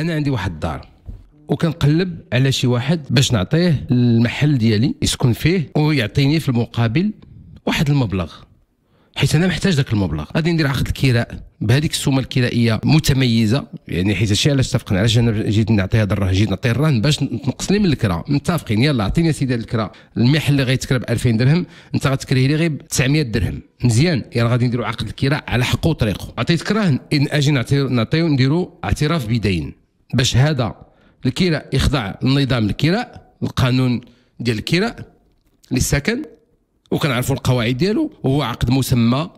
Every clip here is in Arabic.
انا عندي واحد الدار وكنقلب على شي واحد باش نعطيه المحل ديالي يسكن فيه ويعطيني في المقابل واحد المبلغ حيت انا محتاج ذاك المبلغ غادي ندير عقد الكراء بهذيك السومه الكرائيه متميزه يعني حيت هادشي علاش اتفقنا علاش انا جيت نعطي هذا الرهن جيت نعطي الرهن باش تنقص لي من الكرا متفقين يلا عطيني سيدي الكرا المحل اللي غيتكرا ب 2000 درهم انت غتكريه لي غير ب 900 درهم مزيان يلا غادي نديروا عقد الكراء على حقه وطريقه عطيتك رهن اجي نعطي نعطيو نديروا اعتراف بدين باش هذا الكراء يخضع لنظام الكراء القانون ديال الكراء للسكن وكنعرفوا القواعد ديالو هو عقد مسمى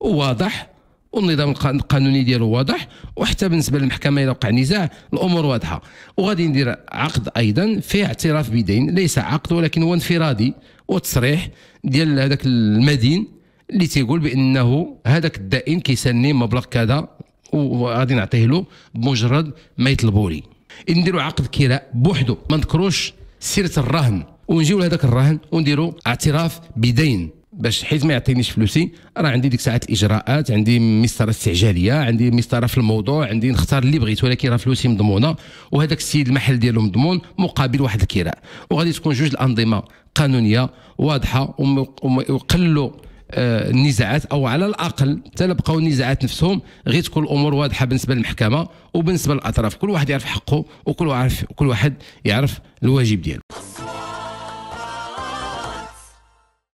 وواضح والنظام القانوني ديالو واضح وحتى بالنسبه للمحكمه الى وقع نزاع الامور واضحه وغادي ندير عقد ايضا فيه اعتراف بدين ليس عقد ولكن هو انفرادي وتصريح ديال هذاك المدين اللي تيقول بانه هذاك الدائن كيسني مبلغ كذا وغادي نعطيه له بمجرد ما يطلبوا لي نديروا عقد كراء بوحدو ما نذكروش سيره الرهن ونجيو لهذاك الرهن ونديروا اعتراف بدين باش حيت ما يعطينيش فلوسي راه عندي ديك ساعات الاجراءات عندي مسطره استعجاليه عندي مسطره في الموضوع عندي نختار اللي بغيت ولكن راه فلوسي مضمونه وهذاك السيد المحل ديالو مضمون مقابل واحد الكراء وغادي تكون جوج الانظمه قانونيه واضحه وقللوا آه، النزاعات او على الاقل تلبقوا النزاعات نفسهم غير تكون الامور واضحه بالنسبه للمحكمه وبالنسبه للاطراف كل واحد يعرف حقه وكل واحد كل واحد يعرف الواجب ديالو